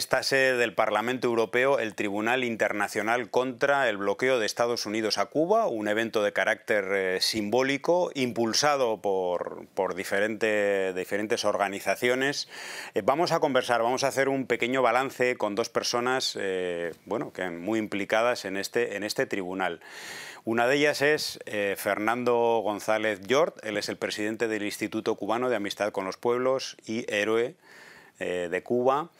esta sede del Parlamento Europeo el Tribunal Internacional contra el bloqueo de Estados Unidos a Cuba, un evento de carácter eh, simbólico impulsado por, por diferentes organizaciones. Eh, vamos a conversar, vamos a hacer un pequeño balance con dos personas eh, bueno, que muy implicadas en este, en este tribunal. Una de ellas es Fernando González yord. él es el presidente del Instituto Cubano de Amistad con los Pueblos y héroe de Cuba.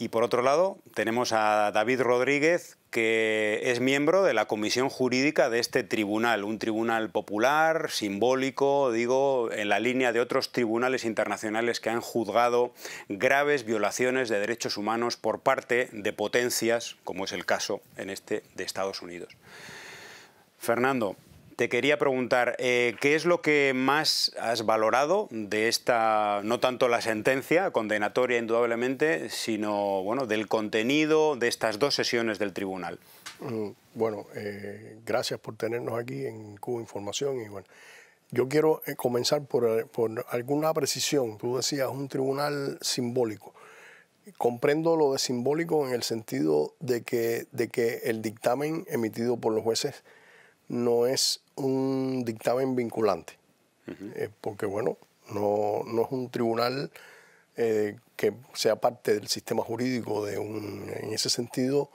Y por otro lado, tenemos a David Rodríguez, que es miembro de la comisión jurídica de este tribunal, un tribunal popular, simbólico, digo, en la línea de otros tribunales internacionales que han juzgado graves violaciones de derechos humanos por parte de potencias, como es el caso en este de Estados Unidos. Fernando, te quería preguntar, eh, ¿qué es lo que más has valorado de esta, no tanto la sentencia condenatoria indudablemente, sino bueno, del contenido de estas dos sesiones del tribunal? Mm, bueno, eh, gracias por tenernos aquí en Cuba Información y bueno, yo quiero eh, comenzar por, alguna precisión. Tú decías un tribunal simbólico comprendo lo de simbólico en el sentido de que, de que el dictamen emitido por los jueces no es un dictamen vinculante, eh, porque bueno, no, es un tribunal eh, que sea parte del sistema jurídico de un, en ese sentido,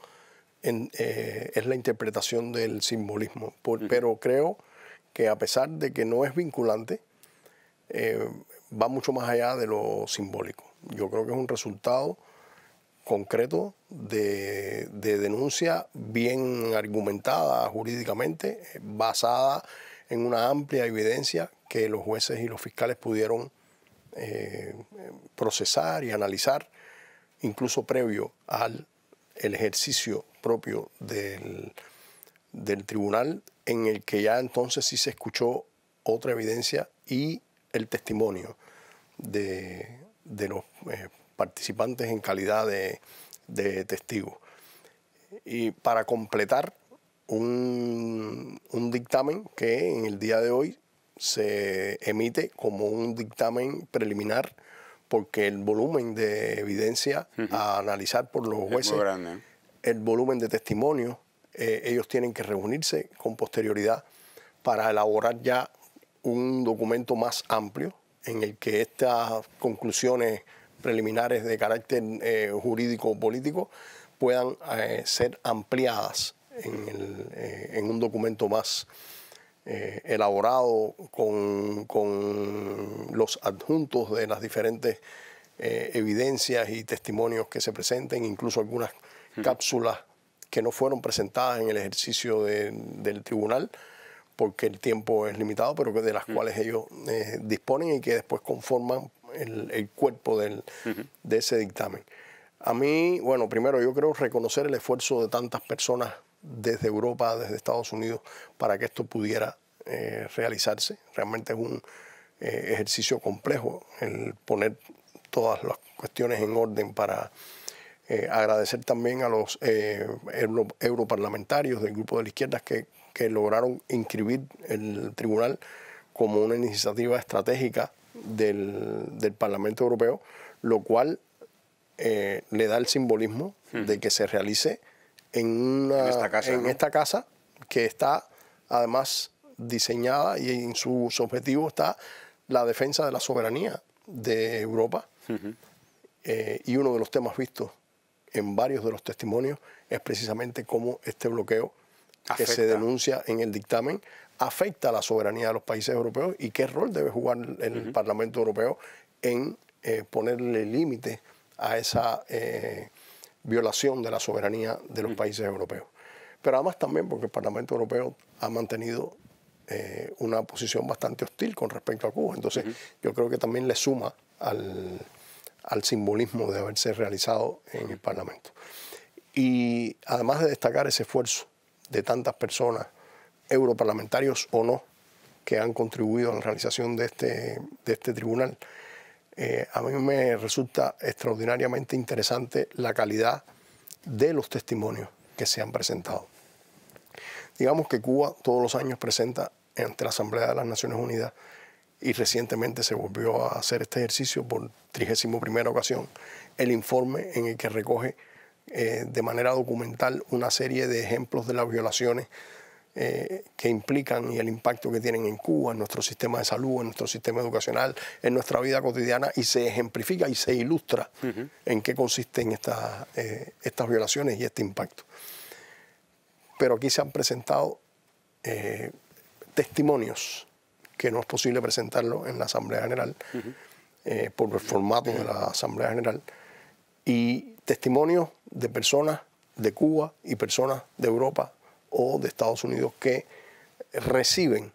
eh, es la interpretación del simbolismo. Pero creo que a pesar de que no es vinculante, va mucho más allá de lo simbólico. Yo creo que es un resultado concreto de, denuncia bien argumentada jurídicamente, basada en una amplia evidencia que los jueces y los fiscales pudieron eh, procesar y analizar, incluso previo al ejercicio propio del, tribunal, en el que ya entonces sí se escuchó otra evidencia y el testimonio de, los eh, participantes en calidad de, testigos. Y para completar un, dictamen que en el día de hoy se emite como un dictamen preliminar porque el volumen de evidencia a analizar por los jueces, ¿eh? el volumen de testimonio, eh, ellos tienen que reunirse con posterioridad para elaborar ya un documento más amplio en el que estas conclusiones preliminares de carácter eh, jurídico jurídico-político puedan eh, ser ampliadas eh, en, un documento más elaborado con, los adjuntos de las diferentes evidencias y testimonios que se presenten, incluso algunas cápsulas que no fueron presentadas en el ejercicio del tribunal, porque el tiempo es limitado, pero de las cuales ellos disponen y que después conforman el, cuerpo del, de ese dictamen. A mí, bueno, primero yo creo reconocer el esfuerzo de tantas personas desde Europa, desde Estados Unidos, para que esto pudiera eh, realizarse. Realmente es un eh, ejercicio complejo el poner todas las cuestiones en orden para eh, agradecer también a los europarlamentarios del grupo de la izquierda que lograron inscribir el tribunal como una iniciativa estratégica del, Parlamento Europeo, lo cual eh, le da el simbolismo hmm. de que se realice en, esta, casa, que está además diseñada y en sus objetivos está la defensa de la soberanía de Europa. Eh, y uno de los temas vistos en varios de los testimonios es precisamente cómo este bloqueo que se denuncia en el dictamen afecta a la soberanía de los países europeos y qué rol debe jugar el Parlamento Europeo en eh, ponerle límite a esa eh, violación de la soberanía de los países europeos. Pero además también porque el Parlamento Europeo ha mantenido eh, una posición bastante hostil con respecto a Cuba. Entonces yo creo que también le suma al, al simbolismo de haberse realizado en el Parlamento. Y además de destacar ese esfuerzo de tantas personas, europarlamentarios o no, que han contribuido a la realización de este, de este tribunal. Eh, a mí me resulta extraordinariamente interesante la calidad de los testimonios que se han presentado. Digamos que Cuba todos los años presenta ante la Asamblea de las Naciones Unidas y recientemente se volvió a hacer este ejercicio por 31 ocasión, el informe en el que recoge eh, de manera documental una serie de ejemplos de las violaciones eh, que implican y el impacto que tienen en Cuba, en nuestro sistema de salud, en nuestro sistema educacional, en nuestra vida cotidiana y se ejemplifica y se ilustra en qué consisten eh, estas violaciones y este impacto. Pero aquí se han presentado testimonios que no es posible presentarlo en la Asamblea General, por el formato de la Asamblea General, y testimonios de personas de Cuba y personas de Europa o de Estados Unidos que reciben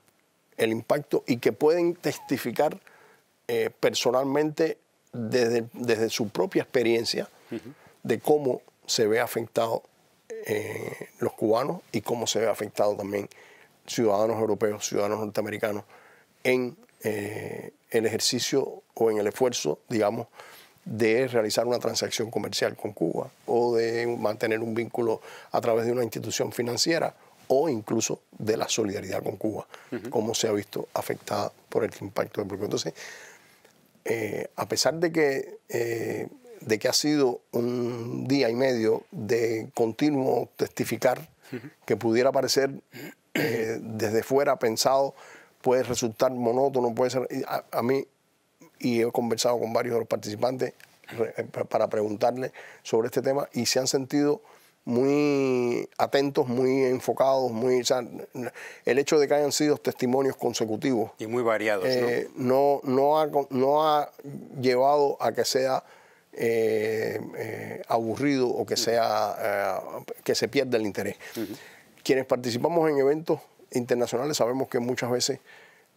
el impacto y que pueden testificar eh, personalmente desde, desde, su propia experiencia de cómo se ve afectado eh, los cubanos y cómo se ve afectado también ciudadanos europeos, ciudadanos norteamericanos en eh, el ejercicio o en el esfuerzo, digamos, de realizar una transacción comercial con Cuba o de mantener un vínculo a través de una institución financiera o incluso de la solidaridad con Cuba, como se ha visto afectada por el impacto del bloqueo. Entonces, eh, a pesar de que, eh, de que ha sido un día y medio de continuo testificar, que pudiera parecer eh, desde fuera pensado, puede resultar monótono, puede ser... a mí y he conversado con varios de los participantes eh, para preguntarle sobre este tema y se han sentido muy atentos, muy enfocados, muy, el hecho de que hayan sido testimonios consecutivos. Y muy variados. ¿no? Eh, no, ha, llevado a que sea eh, aburrido o que, sea, que se pierda el interés. Quienes participamos en eventos internacionales sabemos que muchas veces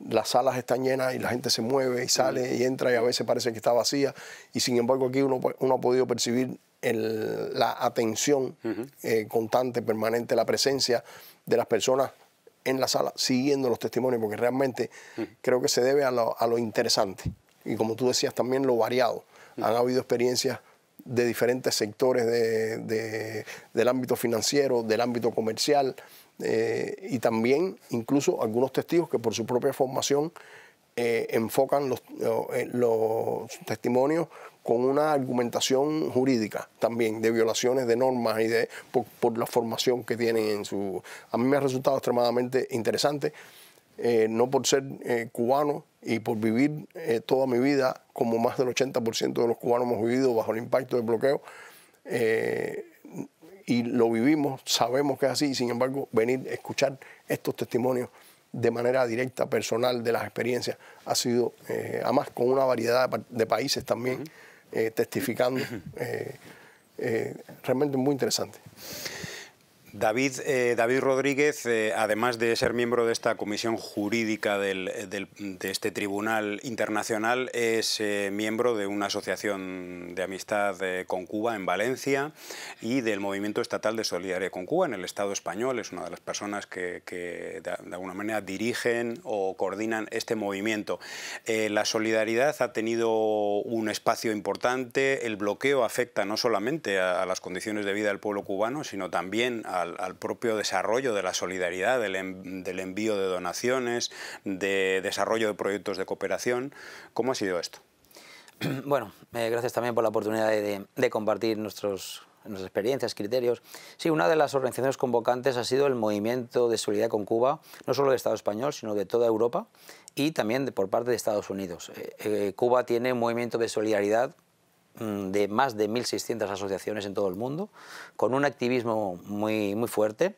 las salas están llenas y la gente se mueve y sale y entra y a veces parece que está vacía. Y sin embargo aquí uno, uno ha podido percibir la atención eh, constante, permanente, la presencia de las personas en la sala siguiendo los testimonios, porque realmente creo que se debe a lo, interesante y como tú decías también lo variado. Han habido experiencias de diferentes sectores del ámbito financiero, del ámbito comercial, eh, y también incluso algunos testigos que por su propia formación eh, enfocan eh, los, testimonios con una argumentación jurídica también de violaciones de normas y de por, la formación que tienen en su a mí me ha resultado extremadamente interesante no por ser cubano y por vivir toda mi vida, como más del 80% de los cubanos hemos vivido bajo el impacto del bloqueo, y lo vivimos, sabemos que es así, y sin embargo, venir a escuchar estos testimonios de manera directa, personal, de las experiencias, ha sido, eh, además, con una variedad de, países también, eh, testificando, eh, realmente muy interesante. David, eh, David Rodríguez, eh, además de ser miembro de esta comisión jurídica del, eh, del, de este tribunal internacional, es miembro de una asociación de amistad con Cuba en Valencia y del Movimiento Estatal de Solidaridad con Cuba en el Estado español. Es una de las personas que, que de, alguna manera dirigen o coordinan este movimiento. la solidaridad ha tenido un espacio importante. El bloqueo afecta no solamente a las condiciones de vida del pueblo cubano, sino también a al, propio desarrollo de la solidaridad, del, envío de donaciones, de desarrollo de proyectos de cooperación. ¿Cómo ha sido esto? Bueno, eh, gracias también por la oportunidad de, compartir nuestros, nuestras experiencias, criterios. Sí, una de las organizaciones convocantes ha sido el movimiento de solidaridad con Cuba, no solo del Estado español, sino de toda Europa y también por parte de Estados Unidos. Eh, eh, Cuba tiene un movimiento de solidaridad Mm, de más de 1.600 asociaciones en todo el mundo, con un activismo muy, muy fuerte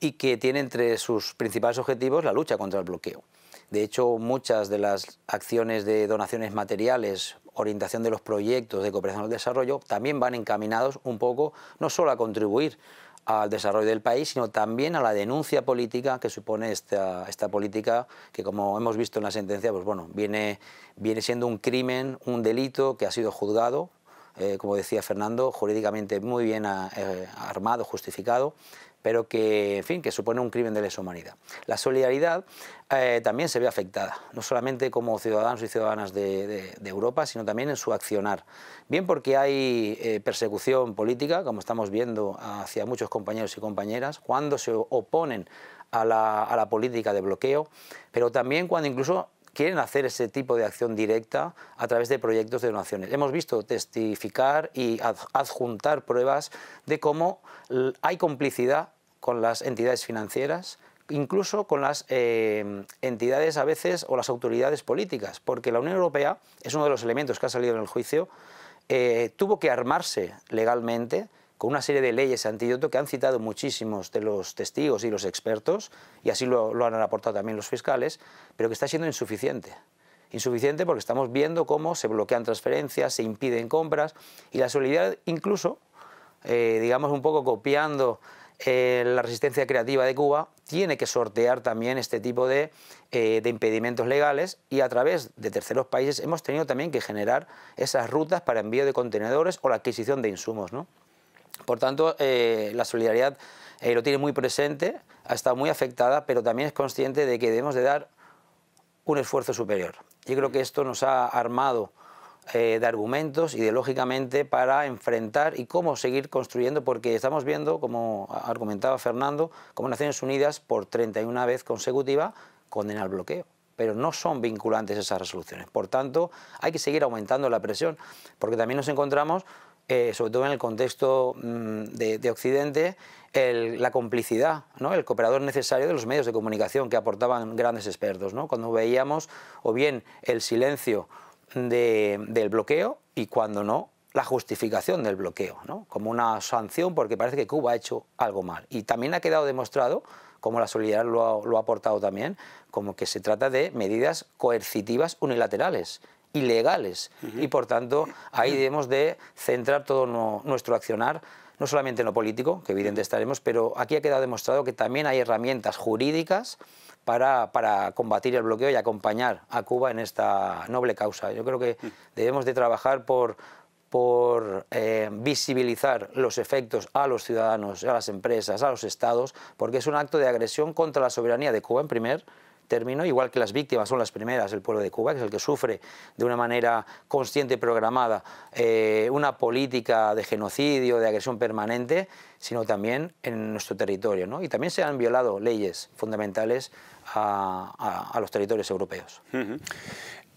y que tiene entre sus principales objetivos la lucha contra el bloqueo. De hecho, muchas de las acciones de donaciones materiales, orientación de los proyectos de cooperación al desarrollo, también van encaminados un poco no solo a contribuir al desarrollo del país, sino también a la denuncia política que supone esta, política, que como hemos visto en la sentencia, pues bueno, viene, viene siendo un crimen, un delito que ha sido juzgado eh, como decía Fernando, jurídicamente muy bien eh, armado, justificado, pero que, en fin, que supone un crimen de lesa humanidad. La solidaridad eh, también se ve afectada, no solamente como ciudadanos y ciudadanas de, Europa, sino también en su accionar. Bien porque hay persecución política, como estamos viendo hacia muchos compañeros y compañeras, cuando se oponen a la política de bloqueo, pero también cuando incluso quieren hacer ese tipo de acción directa a través de proyectos de donaciones. Hemos visto testificar y adjuntar pruebas de cómo hay complicidad con las entidades financieras, incluso con las eh, entidades a veces o las autoridades políticas, porque la Unión Europea es uno de los elementos que ha salido en el juicio, eh, tuvo que armarse legalmente con una serie de leyes antídoto que han citado muchísimos de los testigos y los expertos, y así lo, han aportado también los fiscales, pero que está siendo insuficiente insuficiente porque estamos viendo cómo se bloquean transferencias, se impiden compras y la solidaridad incluso, eh, digamos un poco copiando eh, la resistencia creativa de Cuba, tiene que sortear también este tipo de, eh, de, impedimentos legales y a través de terceros países hemos tenido también que generar esas rutas para envío de contenedores o la adquisición de insumos. ¿no? Por tanto, eh, la solidaridad eh, lo tiene muy presente, ha estado muy afectada, pero también es consciente de que debemos de dar un esfuerzo superior. Yo creo que esto nos ha armado eh, de argumentos ideológicamente para enfrentar y cómo seguir construyendo, porque estamos viendo, como argumentaba Fernando, como Naciones Unidas por 31 vez consecutiva condena el bloqueo pero no son vinculantes esas resoluciones. Por tanto, hay que seguir aumentando la presión, porque también nos encontramos sobre todo en el contexto mm, de, Occidente, la complicidad, ¿no? el cooperador necesario de los medios de comunicación que aportaban grandes expertos. Cuando veíamos o bien el silencio del bloqueo y cuando no, la justificación del bloqueo, como una sanción porque parece que Cuba ha hecho algo mal. Y también ha quedado demostrado, como la solidaridad lo ha aportado también, como que se trata de medidas coercitivas unilaterales ilegales y por tanto ahí debemos de centrar todo nuestro accionar no solamente en lo político, que evidente estaremos, pero aquí ha quedado demostrado que también hay herramientas jurídicas para, combatir el bloqueo y acompañar a Cuba en esta noble causa. Yo creo que debemos de trabajar por, por eh, visibilizar los efectos a los ciudadanos, a las empresas, a los estados, porque es un acto de agresión contra la soberanía de Cuba en primer lugar igual que las víctimas son las primeras, el pueblo de Cuba, que es el que sufre de una manera consciente y programada eh, una política de genocidio, de agresión permanente, sino también en nuestro territorio. Y también se han violado leyes fundamentales a, los territorios europeos.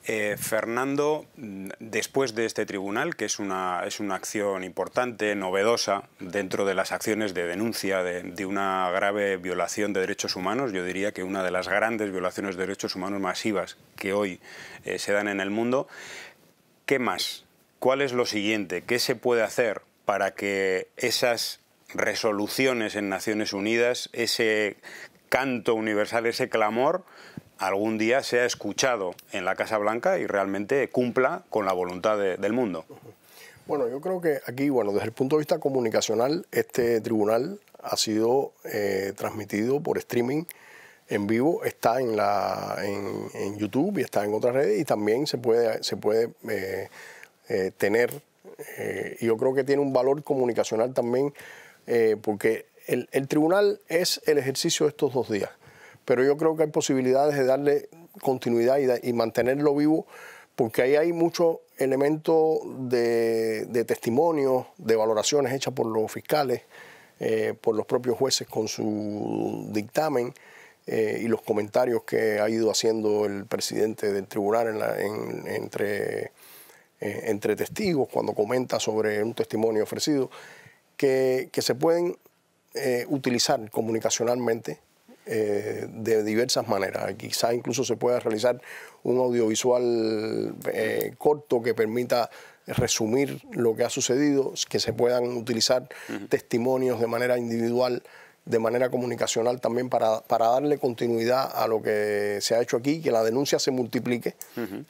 Eh, Fernando, mm, después de este tribunal, que es una, acción importante, novedosa, dentro de las acciones de denuncia de, una grave violación de derechos humanos, yo diría que una de las grandes violaciones de derechos humanos masivas que hoy eh, se dan en el mundo, ¿qué más? ¿Cuál es lo siguiente? ¿Qué se puede hacer para que esas resoluciones en Naciones Unidas, ese canto universal, ese clamor, algún día sea escuchado en la Casa Blanca y realmente cumpla con la voluntad del mundo. Bueno, yo creo que aquí, bueno, desde el punto de vista comunicacional, este tribunal ha sido eh, transmitido por streaming en vivo, está en, la, en, YouTube y está en otras redes y también se puede, se puede eh, eh, tener, y yo creo que tiene un valor comunicacional también, porque el, el tribunal es el ejercicio de estos dos días pero yo creo que hay posibilidades de darle continuidad y, mantenerlo vivo, porque ahí hay muchos elementos de, testimonios, de valoraciones hechas por los fiscales, eh, por los propios jueces con su dictamen. Eh, y los comentarios que ha ido haciendo el presidente del tribunal eh, entre, testigos cuando comenta sobre un testimonio ofrecido, que, se pueden utilizar comunicacionalmente eh, de diversas maneras. Quizá incluso se pueda realizar un audiovisual eh, corto que permita resumir lo que ha sucedido, que se puedan utilizar testimonios de manera individual de manera comunicacional también para, para, darle continuidad a lo que se ha hecho aquí, que la denuncia se multiplique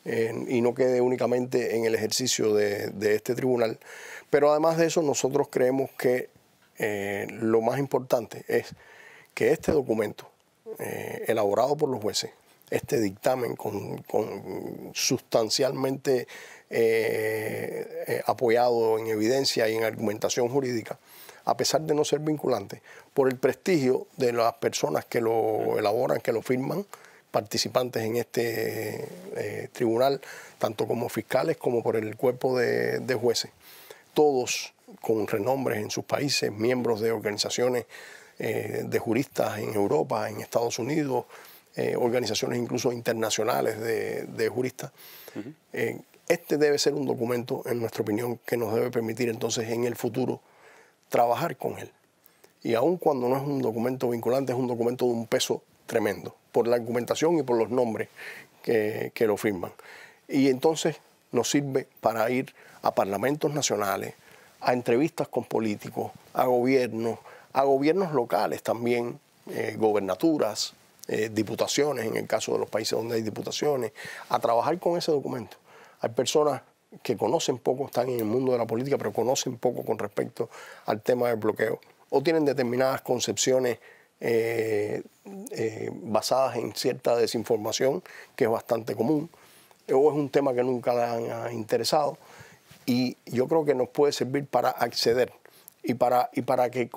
y no quede únicamente en el ejercicio de, este tribunal. Pero además de eso, nosotros creemos que eh, lo más importante es que este documento, eh, elaborado por los jueces, este dictamen con, sustancialmente eh, eh, apoyado en evidencia y en argumentación jurídica, a pesar de no ser vinculante, por el prestigio de las personas que lo elaboran, que lo firman, participantes en este tribunal, tanto como fiscales como por el cuerpo de, de jueces, todos con renombres en sus países, miembros de organizaciones eh, de juristas en Europa, en Estados Unidos, eh, organizaciones incluso internacionales de, juristas. Eh, este debe ser un documento, en nuestra opinión, que nos debe permitir entonces en el futuro trabajar con él. Y aun cuando no es un documento vinculante, es un documento de un peso tremendo, por la argumentación y por los nombres que, que lo firman. Y entonces nos sirve para ir a parlamentos nacionales, a entrevistas con políticos, a gobiernos, a gobiernos locales también, eh, gobernaturas, eh, diputaciones, en el caso de los países donde hay diputaciones, a trabajar con ese documento. Hay personas que conocen poco, están en el mundo de la política, pero conocen poco con respecto al tema del bloqueo, o tienen determinadas concepciones eh, basadas en cierta desinformación, que es bastante común, o es un tema que nunca le han ah, interesado, y yo creo que nos puede servir para acceder y para, y para que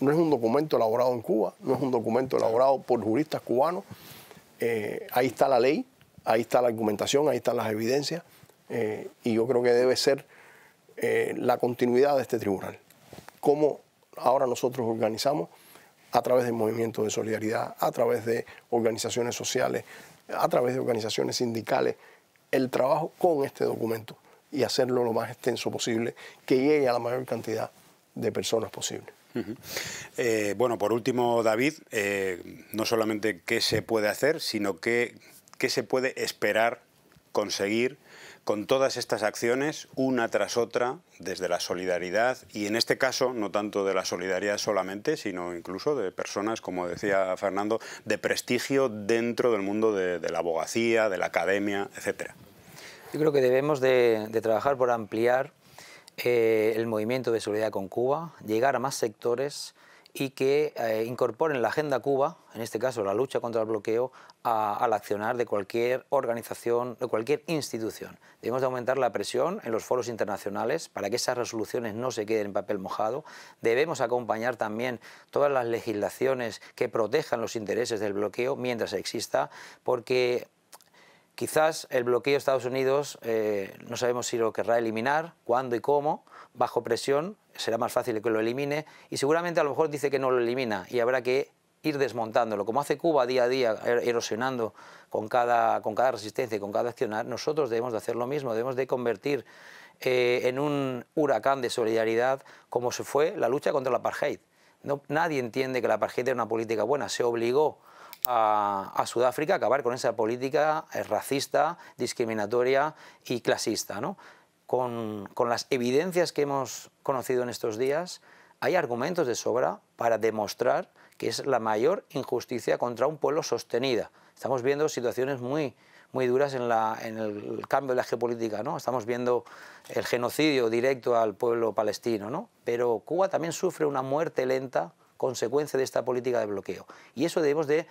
no es un documento elaborado en Cuba, no es un documento elaborado por juristas cubanos. Eh, ahí está la ley, ahí está la argumentación, ahí están las evidencias eh, y yo creo que debe ser eh, la continuidad de este tribunal. Cómo ahora nosotros organizamos a través del movimiento de solidaridad, a través de organizaciones sociales, a través de organizaciones sindicales, el trabajo con este documento y hacerlo lo más extenso posible, que llegue a la mayor cantidad de personas posible. Eh, bueno, por último, David, eh, no solamente qué se puede hacer, sino qué, se puede esperar conseguir con todas estas acciones, una tras otra, desde la solidaridad, y en este caso no tanto de la solidaridad solamente, sino incluso de personas, como decía Fernando, de prestigio dentro del mundo de, la abogacía, de la academia, etcétera. Yo creo que debemos de trabajar por ampliar eh, el movimiento de solidaridad con Cuba, llegar a más sectores y que eh, incorporen la agenda Cuba, en este caso la lucha contra el bloqueo, al accionar de cualquier organización, de cualquier institución. Debemos aumentar la presión en los foros internacionales para que esas resoluciones no se queden en papel mojado. Debemos acompañar también todas las legislaciones que protejan los intereses del bloqueo mientras exista, porque Quizás el bloqueo de Estados Unidos, eh, no sabemos si lo querrá eliminar, cuándo y cómo, bajo presión, será más fácil que lo elimine y seguramente a lo mejor dice que no lo elimina y habrá que ir desmontándolo, como hace Cuba día a día, er, erosionando con cada, con cada resistencia y con cada accionar, nosotros debemos de hacer lo mismo, debemos de convertir eh, en un huracán de solidaridad como se fue la lucha contra la apartheid. nadie entiende que la apartheid era una política buena, se obligó a, Sudáfrica, acabar con esa política eh, racista, discriminatoria y clasista. ¿no? Con, las evidencias que hemos conocido en estos días, hay argumentos de sobra para demostrar que es la mayor injusticia contra un pueblo sostenida. Estamos viendo situaciones muy, muy duras en, la, en el cambio de la geopolítica, ¿no? Estamos viendo el genocidio directo al pueblo palestino, ¿no? Pero Cuba también sufre una muerte lenta consecuencia de esta política de bloqueo. Y eso debemos de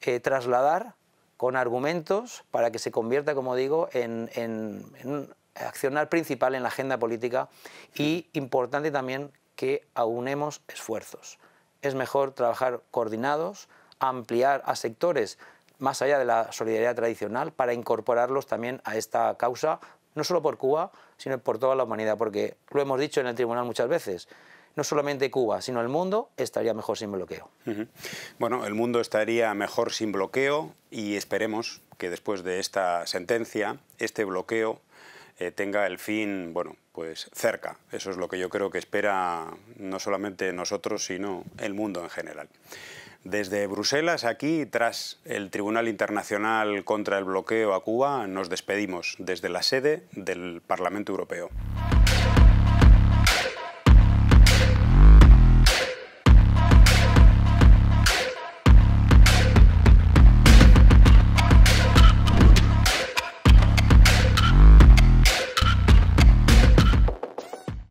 eh, trasladar con argumentos para que se convierta, como digo, en, en accionar principal en la agenda política y importante también que aunemos esfuerzos. Es mejor trabajar coordinados, ampliar a sectores más allá de la solidaridad tradicional para incorporarlos también a esta causa, no solo por Cuba, sino por toda la humanidad, porque lo hemos dicho en el tribunal muchas veces, no solamente Cuba, sino el mundo estaría mejor sin bloqueo. Bueno, el mundo estaría mejor sin bloqueo y esperemos que después de esta sentencia, este bloqueo eh, tenga el fin, bueno, pues cerca. Eso es lo que yo creo que espera no solamente nosotros, sino el mundo en general. Desde Bruselas, aquí, tras el Tribunal Internacional contra el Bloqueo a Cuba, nos despedimos desde la sede del Parlamento Europeo.